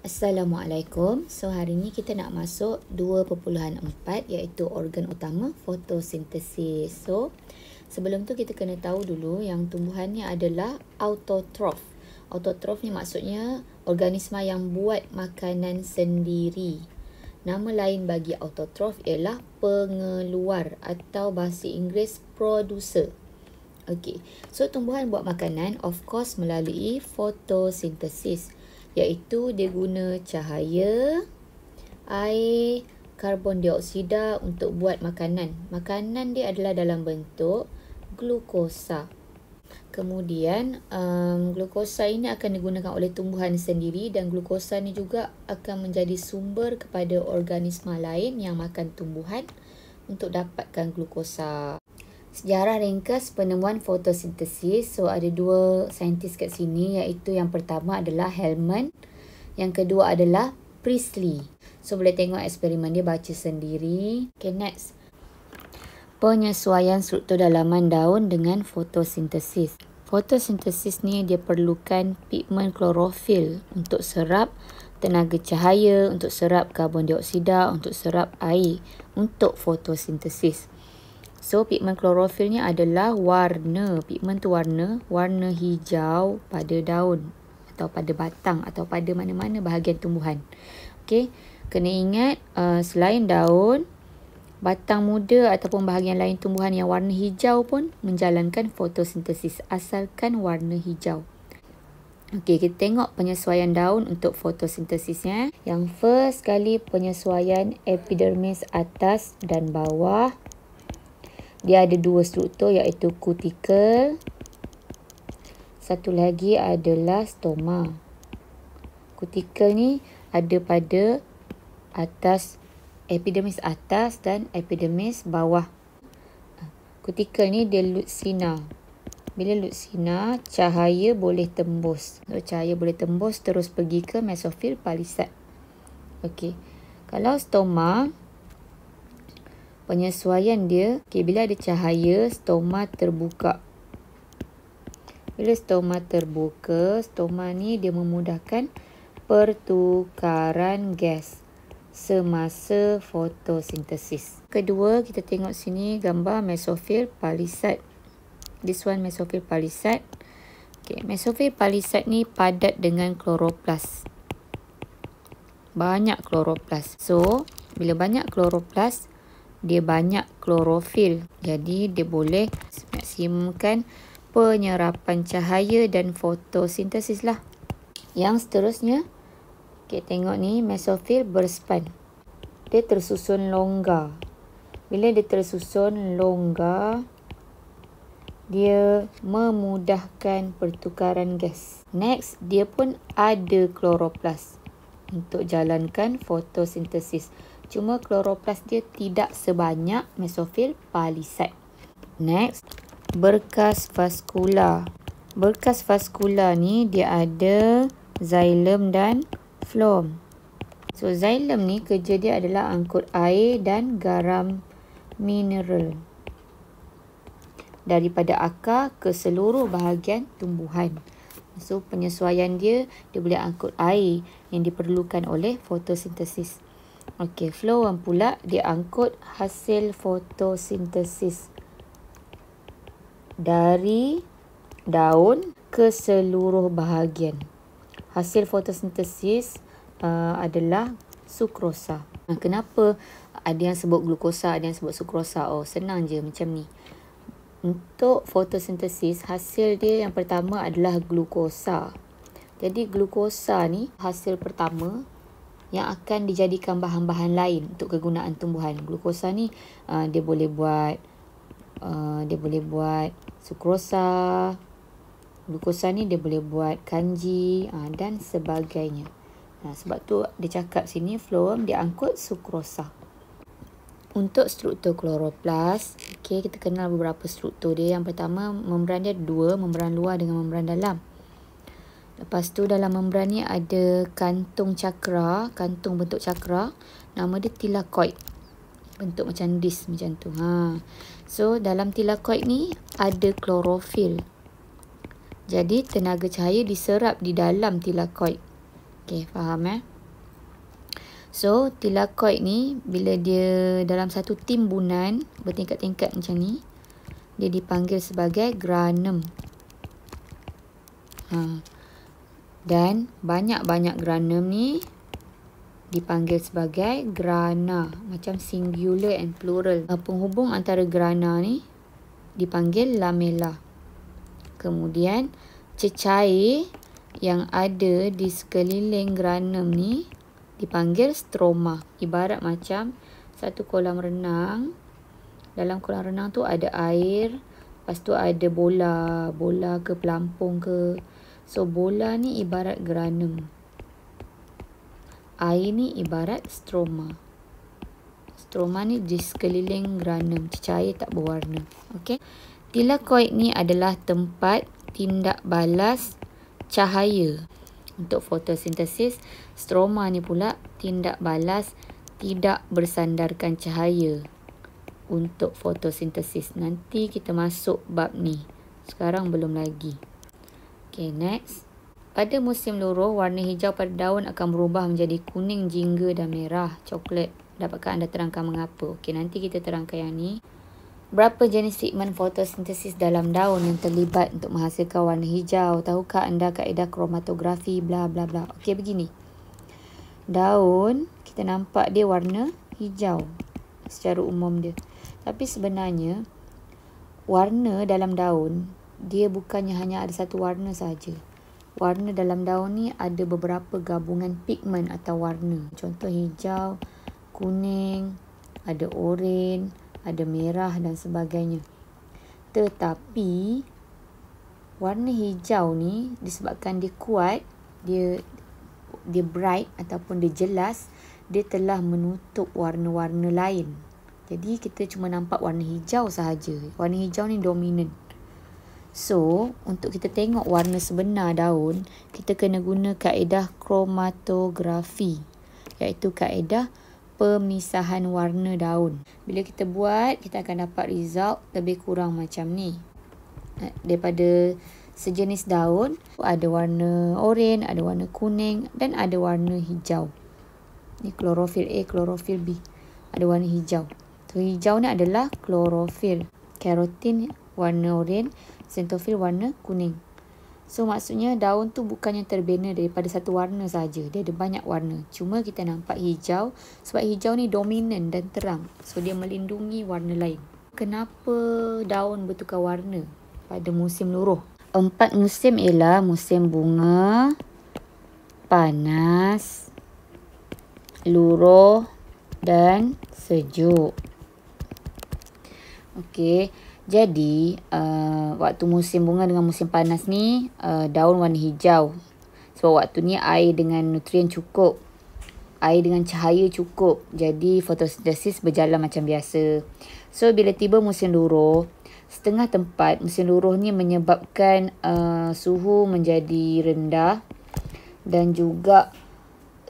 Assalamualaikum. So hari ni kita nak masuk 2.4 iaitu organ utama fotosintesis. So sebelum tu kita kena tahu dulu yang tumbuhan ni adalah autotroph. Autotroph ni maksudnya organisma yang buat makanan sendiri. Nama lain bagi autotroph ialah pengeluar atau bahasa Inggeris producer. Okey. So tumbuhan buat makanan of course melalui fotosintesis. Fotosintesis iaitu dia guna cahaya air karbon dioksida untuk buat makanan. Makanan dia adalah dalam bentuk glukosa. Kemudian um, glukosa ini akan digunakan oleh tumbuhan sendiri dan glukosa ini juga akan menjadi sumber kepada organisma lain yang makan tumbuhan untuk dapatkan glukosa sejarah ringkas penemuan fotosintesis. So ada dua saintis kat sini iaitu yang pertama adalah Hellman, yang kedua adalah Priestley. So boleh tengok eksperimen dia baca sendiri. Okay next. Penyesuaian struktur dalaman daun dengan fotosintesis. Fotosintesis ni dia perlukan pigmen klorofil untuk serap tenaga cahaya, untuk serap karbon dioksida, untuk serap air untuk fotosintesis. So pigmen klorofil ni adalah warna, pigmen tu warna, warna hijau pada daun atau pada batang atau pada mana-mana bahagian tumbuhan. Okay, kena ingat uh, selain daun, batang muda ataupun bahagian lain tumbuhan yang warna hijau pun menjalankan fotosintesis asalkan warna hijau. Okey, kita tengok penyesuaian daun untuk fotosintesisnya. Yang first sekali penyesuaian epidermis atas dan bawah dia ada dua struktur iaitu kutikel satu lagi adalah stoma kutikel ni ada pada atas epidermis atas dan epidermis bawah kutikel ni dia lutsina bila lutsina cahaya boleh tembus cahaya boleh tembus terus pergi ke mesofil palisat okey kalau stoma penyesuaian dia okay, bila ada cahaya stoma terbuka bila stoma terbuka stoma ni dia memudahkan pertukaran gas semasa fotosintesis kedua kita tengok sini gambar mesofil palisat this one mesofil palisat okay, mesofil palisat ni padat dengan kloroplas banyak kloroplas so bila banyak kloroplas dia banyak klorofil. Jadi dia boleh maksimumkan penyerapan cahaya dan fotosintesis lah. Yang seterusnya, kita tengok ni mesofil berspan. Dia tersusun longgar. Bila dia tersusun longgar, dia memudahkan pertukaran gas. Next, dia pun ada kloroplas untuk jalankan fotosintesis cuma kloroplas dia tidak sebanyak mesofil palisade. Next, berkas vaskula. Berkas vaskula ni dia ada xylem dan phloem. So xylem ni kerja dia adalah angkut air dan garam mineral daripada akar ke seluruh bahagian tumbuhan. So penyesuaian dia dia boleh angkut air yang diperlukan oleh fotosintesis. Okey, flowan pula dia angkut hasil fotosintesis dari daun ke seluruh bahagian. Hasil fotosintesis uh, adalah sukrosa. Kenapa ada yang sebut glukosa, ada yang sebut sukrosa? Oh, senang je macam ni. Untuk fotosintesis, hasil dia yang pertama adalah glukosa. Jadi glukosa ni hasil pertama yang akan dijadikan bahan-bahan lain untuk kegunaan tumbuhan. Glukosa ni uh, dia boleh buat uh, dia boleh buat sukrosa. Glukosa ni dia boleh buat kanji uh, dan sebagainya. Nah, sebab tu dia cakap sini floem dia angkut sukrosa. Untuk struktur kloroplas, okey kita kenal beberapa struktur dia. Yang pertama membran dia dua, membran luar dengan membran dalam. Lepas tu dalam membran ni ada kantung cakra, kantung bentuk cakra. Nama dia tilakoid. Bentuk macam disk macam tu. Ha. So dalam tilakoid ni ada klorofil. Jadi tenaga cahaya diserap di dalam tilakoid. Okay, faham eh? So tilakoid ni bila dia dalam satu timbunan bertingkat-tingkat macam ni. Dia dipanggil sebagai granum. Haa. Dan banyak-banyak granum ni dipanggil sebagai grana. Macam singular and plural. Eh, penghubung antara grana ni dipanggil lamella. Kemudian cecair yang ada di sekeliling granum ni dipanggil stroma. Ibarat macam satu kolam renang. Dalam kolam renang tu ada air. Lepas tu ada bola. Bola ke pelampung ke. So bola ni ibarat granum. Air ni ibarat stroma. Stroma ni di sekeliling granum. Cecair tak berwarna. Okay. Tilakoid ni adalah tempat tindak balas cahaya untuk fotosintesis. Stroma ni pula tindak balas tidak bersandarkan cahaya untuk fotosintesis. Nanti kita masuk bab ni. Sekarang belum lagi. Okay, next. Pada musim luruh, warna hijau pada daun akan berubah menjadi kuning, jingga dan merah, coklat. Dapatkah anda terangkan mengapa? Okay, nanti kita terangkan yang ni. Berapa jenis pigment fotosintesis dalam daun yang terlibat untuk menghasilkan warna hijau? Tahukah anda kaedah kromatografi, bla bla bla. Okay, begini. Daun, kita nampak dia warna hijau secara umum dia. Tapi sebenarnya, warna dalam daun dia bukannya hanya ada satu warna sahaja. Warna dalam daun ni ada beberapa gabungan pigmen atau warna. Contoh hijau, kuning, ada oren, ada merah dan sebagainya. Tetapi warna hijau ni disebabkan dia kuat, dia dia bright ataupun dia jelas, dia telah menutup warna-warna lain. Jadi kita cuma nampak warna hijau sahaja. Warna hijau ni dominan. So, untuk kita tengok warna sebenar daun, kita kena guna kaedah kromatografi iaitu kaedah pemisahan warna daun. Bila kita buat, kita akan dapat result lebih kurang macam ni. Eh, daripada sejenis daun, ada warna oranye, ada warna kuning dan ada warna hijau. Ni klorofil A, klorofil B. Ada warna hijau. Tu hijau ni adalah klorofil. Karotin warna oranye sentofil warna kuning. So maksudnya daun tu bukannya terbina daripada satu warna saja. Dia ada banyak warna. Cuma kita nampak hijau sebab hijau ni dominan dan terang. So dia melindungi warna lain. Kenapa daun bertukar warna pada musim luruh? Empat musim ialah musim bunga, panas, luruh dan sejuk. Okey. Jadi uh, waktu musim bunga dengan musim panas ni uh, daun warna hijau. Sebab waktu ni air dengan nutrien cukup. Air dengan cahaya cukup. Jadi fotosintesis berjalan macam biasa. So bila tiba musim luruh, setengah tempat musim luruh ni menyebabkan uh, suhu menjadi rendah dan juga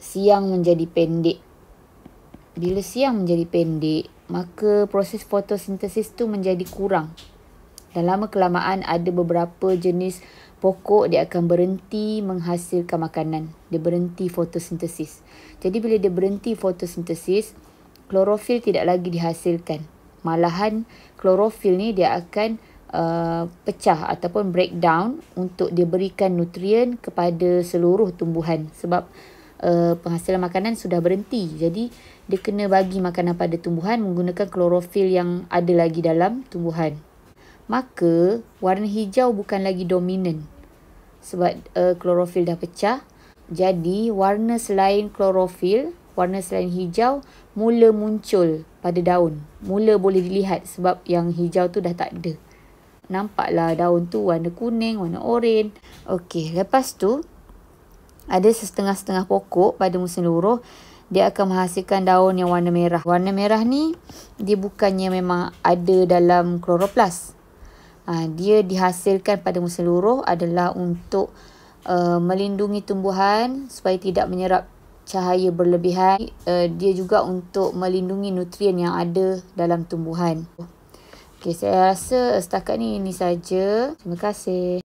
siang menjadi pendek. Bila siang menjadi pendek, maka proses fotosintesis tu menjadi kurang. Dan lama kelamaan ada beberapa jenis pokok dia akan berhenti menghasilkan makanan. Dia berhenti fotosintesis. Jadi bila dia berhenti fotosintesis, klorofil tidak lagi dihasilkan. Malahan klorofil ni dia akan uh, pecah ataupun breakdown untuk diberikan nutrien kepada seluruh tumbuhan. Sebab uh, penghasilan makanan sudah berhenti. Jadi dia kena bagi makanan pada tumbuhan menggunakan klorofil yang ada lagi dalam tumbuhan. Maka warna hijau bukan lagi dominan sebab uh, klorofil dah pecah. Jadi warna selain klorofil, warna selain hijau mula muncul pada daun. Mula boleh dilihat sebab yang hijau tu dah tak ada. Nampaklah daun tu warna kuning, warna oren. Okey, lepas tu ada setengah-setengah pokok pada musim luruh dia akan menghasilkan daun yang warna merah. Warna merah ni dia bukannya memang ada dalam kloroplas. Ha, dia dihasilkan pada musim luruh adalah untuk uh, melindungi tumbuhan supaya tidak menyerap cahaya berlebihan. Uh, dia juga untuk melindungi nutrien yang ada dalam tumbuhan. Okey, saya rasa setakat ni ini saja. Terima kasih.